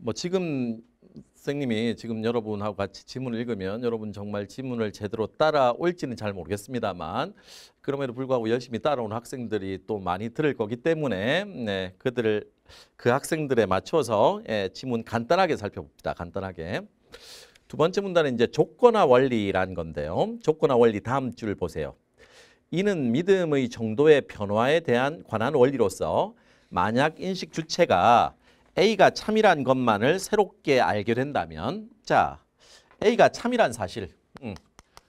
뭐 지금 선생님이 지금 여러분하고 같이 지문을 읽으면 여러분 정말 지문을 제대로 따라올지는 잘 모르겠습니다만 그럼에도 불구하고 열심히 따라온 학생들이 또 많이 들을 거기 때문에 네, 그들을 그 학생들에 맞춰서 예, 지문 간단하게 살펴봅니다. 간단하게 두 번째 문단은 이제 조건화 원리라는 건데요. 조건화 원리 다음 줄 보세요. 이는 믿음의 정도의 변화에 대한 관한 원리로서 만약 인식 주체가 A가 참이란 것만을 새롭게 알게 된다면 자 A가 참이란 사실 음.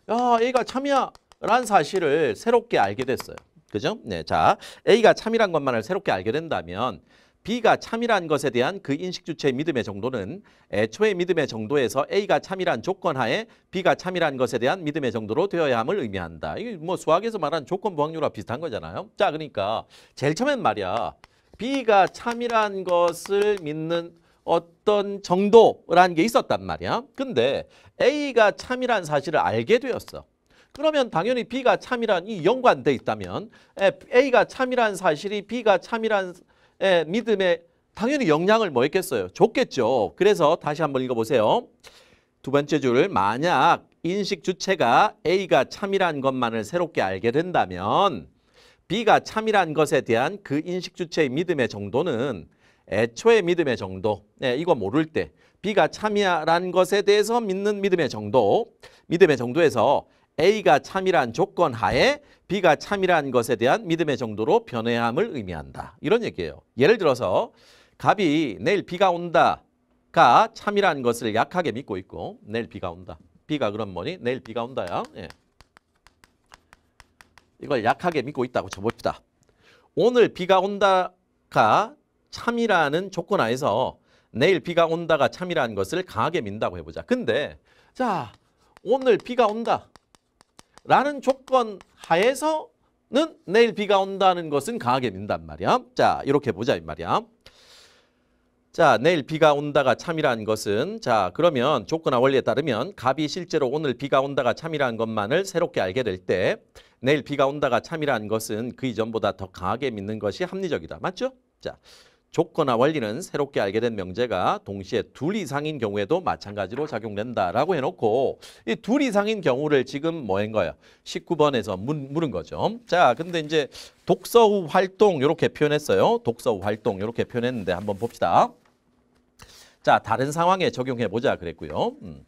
야 A가 참이야 라 사실을 새롭게 알게 됐어요. 그죠? 네, 자 A가 참이란 것만을 새롭게 알게 된다면 B가 참이란 것에 대한 그 인식 주체의 믿음의 정도는 애초의 믿음의 정도에서 A가 참이란 조건 하에 B가 참이란 것에 대한 믿음의 정도로 되어야 함을 의미한다. 이게 뭐 수학에서 말한 조건 부학률과 비슷한 거잖아요. 자, 그러니까 제일 처음엔 말이야. B가 참이란 것을 믿는 어떤 정도라는 게 있었단 말이야. 근데 A가 참이란 사실을 알게 되었어. 그러면 당연히 B가 참이란 이 연관돼 있다면 A가 참이란 사실이 B가 참이란 믿음에 당연히 영향을 뭐 했겠어요? 좋겠죠 그래서 다시 한번 읽어보세요. 두 번째 줄 만약 인식 주체가 A가 참이란 것만을 새롭게 알게 된다면 B가 참이란 것에 대한 그 인식 주체의 믿음의 정도는 애초의 믿음의 정도, 네, 이거 모를 때 B가 참이란 것에 대해서 믿는 믿음의 정도, 믿음의 정도에서 A가 참이란 조건 하에 B가 참이란 것에 대한 믿음의 정도로 변해함을 의미한다. 이런 얘기예요. 예를 들어서 갑이 내일 비가 온다가 참이란 것을 약하게 믿고 있고 내일 비가 온다. 비가 그럼 뭐니? 내일 비가 온다야. 예. 이걸 약하게 믿고 있다고 쳐봅시다. 오늘 비가 온다가 참이라는 조건 하에서 내일 비가 온다가 참이라는 것을 강하게 민다고 해보자. 근데 자 오늘 비가 온다 라는 조건 하에서는 내일 비가 온다는 것은 강하게 민단 말이야. 자 이렇게 보자 이 말이야. 자, 내일 비가 온다가 참이라는 것은 자, 그러면 조건화 원리에 따르면 갑이 실제로 오늘 비가 온다가 참이라는 것만을 새롭게 알게 될 때 내일 비가 온다가 참이라는 것은 그 이전보다 더 강하게 믿는 것이 합리적이다. 맞죠? 자, 조건화 원리는 새롭게 알게 된 명제가 동시에 둘 이상인 경우에도 마찬가지로 작용된다라고 해놓고 이 둘 이상인 경우를 지금 뭐인 거예요? 19번에서 문, 물은 거죠. 자, 근데 이제 독서 후 활동 이렇게 표현했어요. 독서 후 활동 이렇게 표현했는데 한번 봅시다. 자, 다른 상황에 적용해 보자 그랬고요. 음.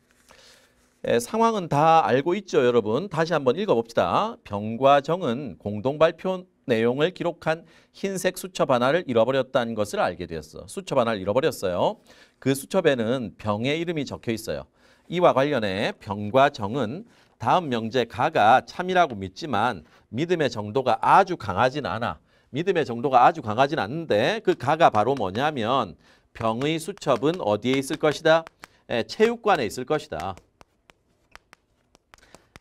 예, 상황은 다 알고 있죠, 여러분. 다시 한번 읽어봅시다. 병과 정은 공동 발표 내용을 기록한 흰색 수첩 하나를 잃어버렸다는 것을 알게 되었어. 수첩 하나를 잃어버렸어요. 그 수첩에는 병의 이름이 적혀 있어요. 이와 관련해 병과 정은 다음 명제 가가 참이라고 믿지만 믿음의 정도가 아주 강하진 않아. 믿음의 정도가 아주 강하진 않는데 그 가가 바로 뭐냐면 병의 수첩은 어디에 있을 것이다? 예, 체육관에 있을 것이다.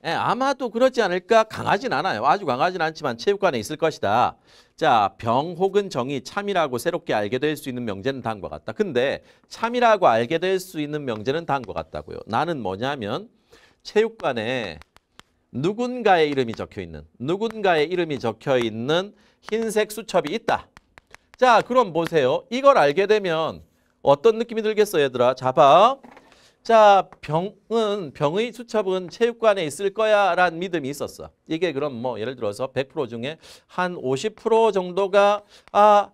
예, 아마도 그렇지 않을까? 강하진 않아요. 아주 강하진 않지만 체육관에 있을 것이다. 자, 병 혹은 정이 참이라고 새롭게 알게 될 수 있는 명제는 다음과 같다. 근데 참이라고 알게 될 수 있는 명제는 다음과 같다고요. 나는 뭐냐면 체육관에 누군가의 이름이 적혀 있는 누군가의 이름이 적혀 있는 흰색 수첩이 있다. 자, 그럼 보세요. 이걸 알게 되면 어떤 느낌이 들겠어, 얘들아? 자아 자, 병은 병의 수첩은 체육관에 있을 거야라는 믿음이 있었어. 이게 그럼 뭐 예를 들어서 100% 중에 한 50% 정도가 아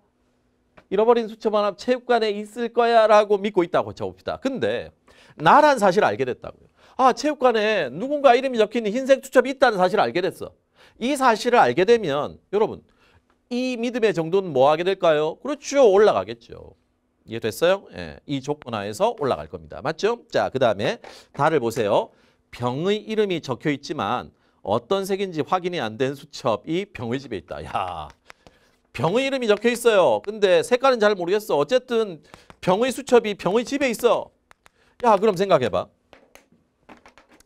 잃어버린 수첩 하나 체육관에 있을 거야라고 믿고 있다고 쳐봅시다. 근데 나란 사실을 알게 됐다고요. 아 체육관에 누군가 이름이 적힌 흰색 수첩이 있다는 사실을 알게 됐어. 이 사실을 알게 되면 여러분 이 믿음의 정도는 뭐 하게 될까요? 그렇죠. 올라가겠죠. 이해됐어요? 예, 이 조건 하에서 올라갈 겁니다. 맞죠? 자, 그 다음에 달을 보세요. 병의 이름이 적혀 있지만 어떤 색인지 확인이 안 된 수첩이 병의 집에 있다. 야, 병의 이름이 적혀 있어요. 근데 색깔은 잘 모르겠어. 어쨌든 병의 수첩이 병의 집에 있어. 야, 그럼 생각해봐.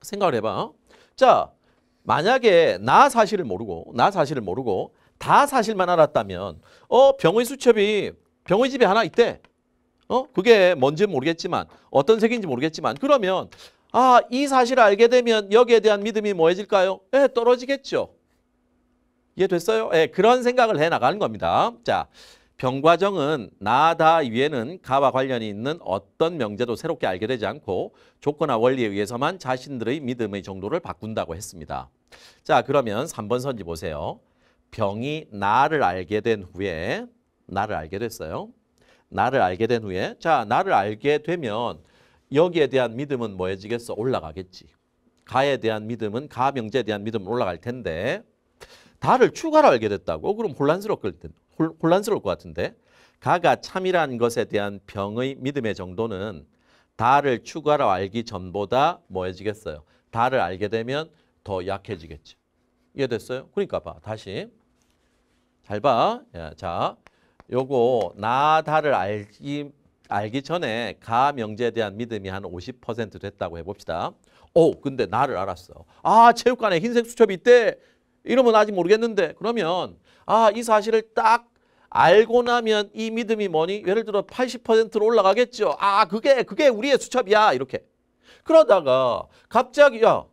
생각을 해봐. 자, 만약에 나 사실을 모르고 나 사실을 모르고 다 사실만 알았다면 어 병의 수첩이 병의 집에 하나 있대. 어 그게 뭔지 모르겠지만 어떤 색인지 모르겠지만 그러면 아이 사실을 알게 되면 여기에 대한 믿음이 뭐해질까요? 예 떨어지겠죠. 이해됐어요? 예 그런 생각을 해나가는 겁니다. 자 병과정은 나다 위에는 가와 관련이 있는 어떤 명제도 새롭게 알게 되지 않고 조건화 원리에 의해서만 자신들의 믿음의 정도를 바꾼다고 했습니다. 자 그러면 3번 선지 보세요. 병이 나를 알게 된 후에 나를 알게 됐어요. 나를 알게 된 후에 자 나를 알게 되면 여기에 대한 믿음은 뭐해지겠어? 올라가겠지. 가에 대한 믿음은 가 명제에 대한 믿음 올라갈 텐데 다를 추가로 알게 됐다고? 그럼 혼란스러울 혼란스러울 것 같은데 가가 참이란 것에 대한 병의 믿음의 정도는 다를 추가로 알기 전보다 뭐해지겠어요? 다를 알게 되면 더 약해지겠죠. 이해됐어요? 그러니까 봐 다시 잘 봐. 야, 자, 요거 나다를 알기 알기 전에 가 명제에 대한 믿음이 한 50% 됐다고 해봅시다. 오, 근데 나를 알았어. 아, 체육관에 흰색 수첩이 있대. 이러면 아직 모르겠는데 그러면 아, 이 사실을 딱 알고 나면 이 믿음이 뭐니? 예를 들어 80%로 올라가겠죠. 아, 그게 그게 우리의 수첩이야. 이렇게. 그러다가 갑자기 야,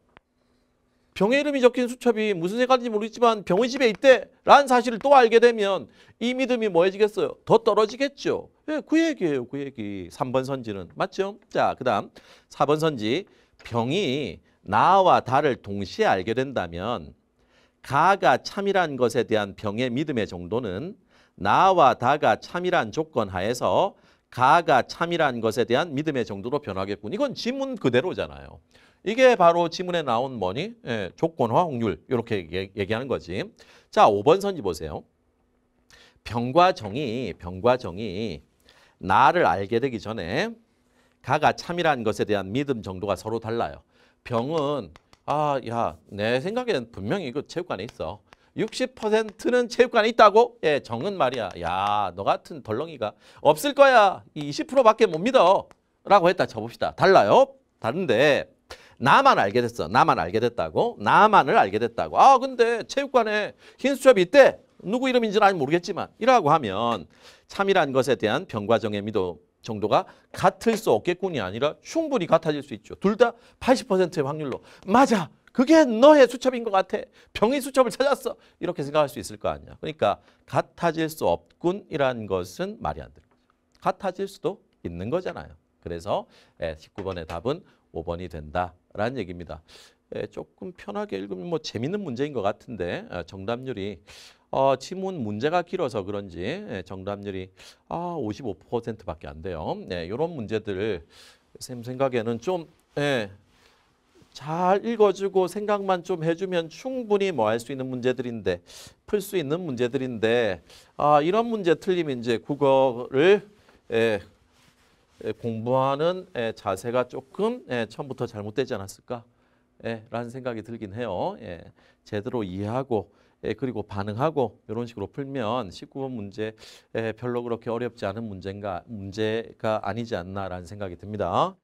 병의 이름이 적힌 수첩이 무슨 색깔인지 모르겠지만 병의 집에 있대라는 사실을 또 알게 되면 이 믿음이 뭐해지겠어요? 더 떨어지겠죠. 예, 그 얘기예요. 그 얘기. 3번 선지는. 맞죠? 자, 그 다음 4번 선지. 병이 나와 달을 동시에 알게 된다면 가가 참이란 것에 대한 병의 믿음의 정도는 나와 다가 참이란 조건 하에서 가가 참이라는 것에 대한 믿음의 정도로 변하겠군. 이건 지문 그대로잖아요. 이게 바로 지문에 나온 뭐니? 예, 조건화 확률 이렇게 얘기하는 거지. 자, 5번 선지 보세요. 병과 정이 병과 정이 나를 알게 되기 전에 가가 참이라는 것에 대한 믿음 정도가 서로 달라요. 병은 아, 야, 내생각에는 분명히 이거 그 체육관에 있어. 60%는 체육관에 있다고? 예, 정은 말이야. 야, 너 같은 덜렁이가 없을 거야. 이 20%밖에 못 믿어. 라고 했다 쳐봅시다. 달라요? 다른데 나만 알게 됐어. 나만 알게 됐다고? 나만을 알게 됐다고. 아, 근데 체육관에 흰 수첩이 있대. 누구 이름인지는 아직 모르겠지만 이라고 하면 참이란 것에 대한 병과정의 미도 정도가 같을 수 없겠군이 아니라 충분히 같아질 수 있죠. 둘 다 80%의 확률로 맞아. 그게 너의 수첩인 것 같아. 병의 수첩을 찾았어. 이렇게 생각할 수 있을 거 아니야. 그러니까 같아질 수 없군이라는 것은 말이 안 되는 거죠. 같아질 수도 있는 거잖아요. 그래서 19번의 예, 답은 5번이 된다라는 얘기입니다. 예, 조금 편하게 읽으면 뭐 재밌는 문제인 것 같은데 아, 정답률이 어, 지문 문제가 길어서 그런지 예, 정답률이 아, 55%밖에 안 돼요. 네, 이런 문제들 쌤 생각에는 좀 예, 잘 읽어주고 생각만 좀 해주면 충분히 뭐 할 수 있는 문제들인데 풀 수 있는 문제들인데 아 이런 문제 틀리면 이제 국어를 에, 예, 에, 예, 공부하는 에, 예, 자세가 조금 처음부터 잘못되지 않았을까 라는 생각이 들긴 해요. 예, 제대로 이해하고 그리고 반응하고 이런 식으로 풀면 19번 문제 별로 그렇게 어렵지 않은 문제인가 문제가 아니지 않나라는 생각이 듭니다.